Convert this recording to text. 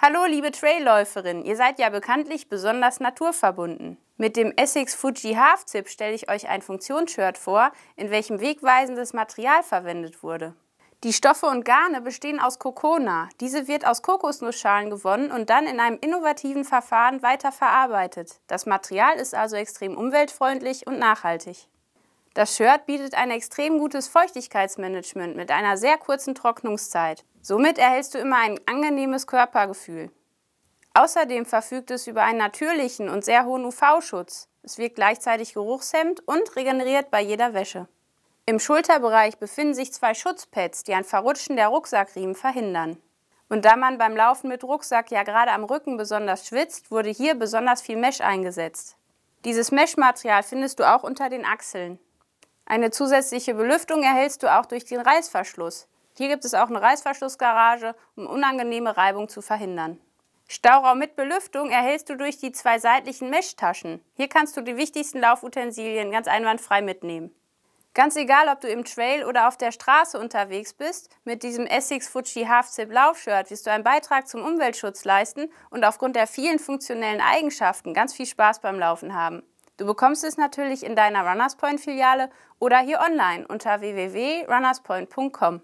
Hallo, liebe Trailläuferin, ihr seid ja bekanntlich besonders naturverbunden. Mit dem Essex Fuji Half Zip stelle ich euch ein Funktionsshirt vor, in welchem wegweisendes Material verwendet wurde. Die Stoffe und Garne bestehen aus Kokona. Diese wird aus Kokosnussschalen gewonnen und dann in einem innovativen Verfahren weiterverarbeitet. Das Material ist also extrem umweltfreundlich und nachhaltig. Das Shirt bietet ein extrem gutes Feuchtigkeitsmanagement mit einer sehr kurzen Trocknungszeit. Somit erhältst du immer ein angenehmes Körpergefühl. Außerdem verfügt es über einen natürlichen und sehr hohen UV-Schutz. Es wirkt gleichzeitig geruchshemmend und regeneriert bei jeder Wäsche. Im Schulterbereich befinden sich zwei Schutzpads, die ein Verrutschen der Rucksackriemen verhindern. Und da man beim Laufen mit Rucksack ja gerade am Rücken besonders schwitzt, wurde hier besonders viel Mesh eingesetzt. Dieses Meshmaterial findest du auch unter den Achseln. Eine zusätzliche Belüftung erhältst du auch durch den Reißverschluss. Hier gibt es auch eine Reißverschlussgarage, um unangenehme Reibung zu verhindern. Stauraum mit Belüftung erhältst du durch die zwei seitlichen Meshtaschen. Hier kannst du die wichtigsten Laufutensilien ganz einwandfrei mitnehmen. Ganz egal, ob du im Trail oder auf der Straße unterwegs bist, mit diesem Essex Fuji Half-Zip Laufshirt wirst du einen Beitrag zum Umweltschutz leisten und aufgrund der vielen funktionellen Eigenschaften ganz viel Spaß beim Laufen haben. Du bekommst es natürlich in deiner Runners Point Filiale oder hier online unter www.runnerspoint.com.